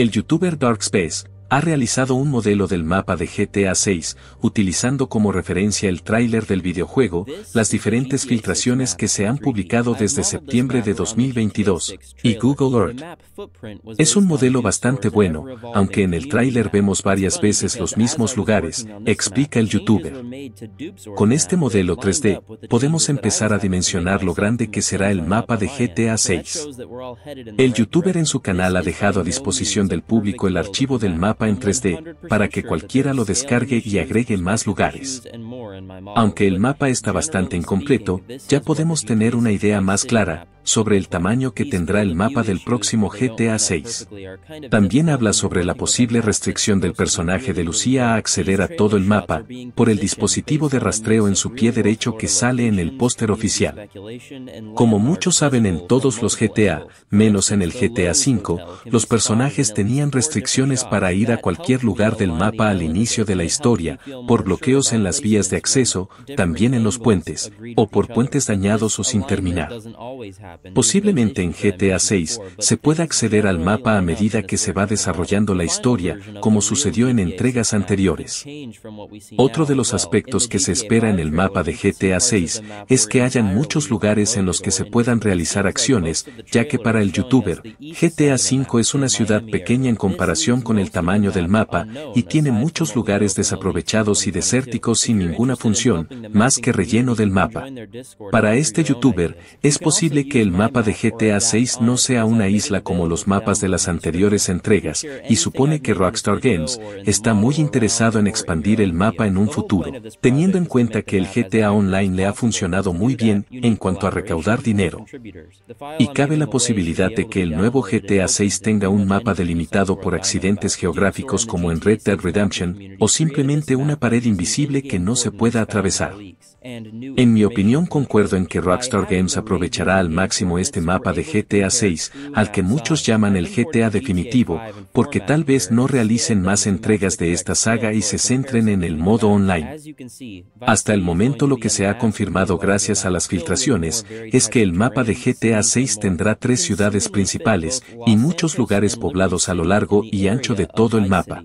El youtuber Darkspace ha realizado un modelo del mapa de GTA 6, utilizando como referencia el tráiler del videojuego, las diferentes filtraciones que se han publicado desde septiembre de 2022, y Google Earth. Es un modelo bastante bueno, aunque en el tráiler vemos varias veces los mismos lugares, explica el youtuber. Con este modelo 3D, podemos empezar a dimensionar lo grande que será el mapa de GTA 6. El youtuber en su canal ha dejado a disposición del público el archivo del mapa en 3D, para que cualquiera lo descargue y agregue más lugares. Aunque el mapa está bastante incompleto, ya podemos tener una idea más clara, sobre el tamaño que tendrá el mapa del próximo GTA 6. También habla sobre la posible restricción del personaje de Lucía a acceder a todo el mapa, por el dispositivo de rastreo en su pie derecho que sale en el póster oficial. Como muchos saben en todos los GTA, menos en el GTA 5, los personajes tenían restricciones para ir a cualquier lugar del mapa al inicio de la historia, por bloqueos en las vías de acceso, también en los puentes, o por puentes dañados o sin terminar. Posiblemente en GTA 6 se pueda acceder al mapa a medida que se va desarrollando la historia, como sucedió en entregas anteriores. Otro de los aspectos que se espera en el mapa de GTA 6 es que hayan muchos lugares en los que se puedan realizar acciones, ya que para el youtuber, GTA 5 es una ciudad pequeña en comparación con el tamaño del mapa y tiene muchos lugares desaprovechados y desérticos sin ninguna función, más que relleno del mapa. Para este youtuber, es posible que el el mapa de GTA 6 no sea una isla como los mapas de las anteriores entregas, y supone que Rockstar Games está muy interesado en expandir el mapa en un futuro, teniendo en cuenta que el GTA Online le ha funcionado muy bien en cuanto a recaudar dinero. Y cabe la posibilidad de que el nuevo GTA 6 tenga un mapa delimitado por accidentes geográficos como en Red Dead Redemption, o simplemente una pared invisible que no se pueda atravesar. En mi opinión concuerdo en que Rockstar Games aprovechará al máximo este mapa de GTA 6, al que muchos llaman el GTA definitivo, porque tal vez no realicen más entregas de esta saga y se centren en el modo online. Hasta el momento lo que se ha confirmado gracias a las filtraciones es que el mapa de GTA 6 tendrá tres ciudades principales y muchos lugares poblados a lo largo y ancho de todo el mapa.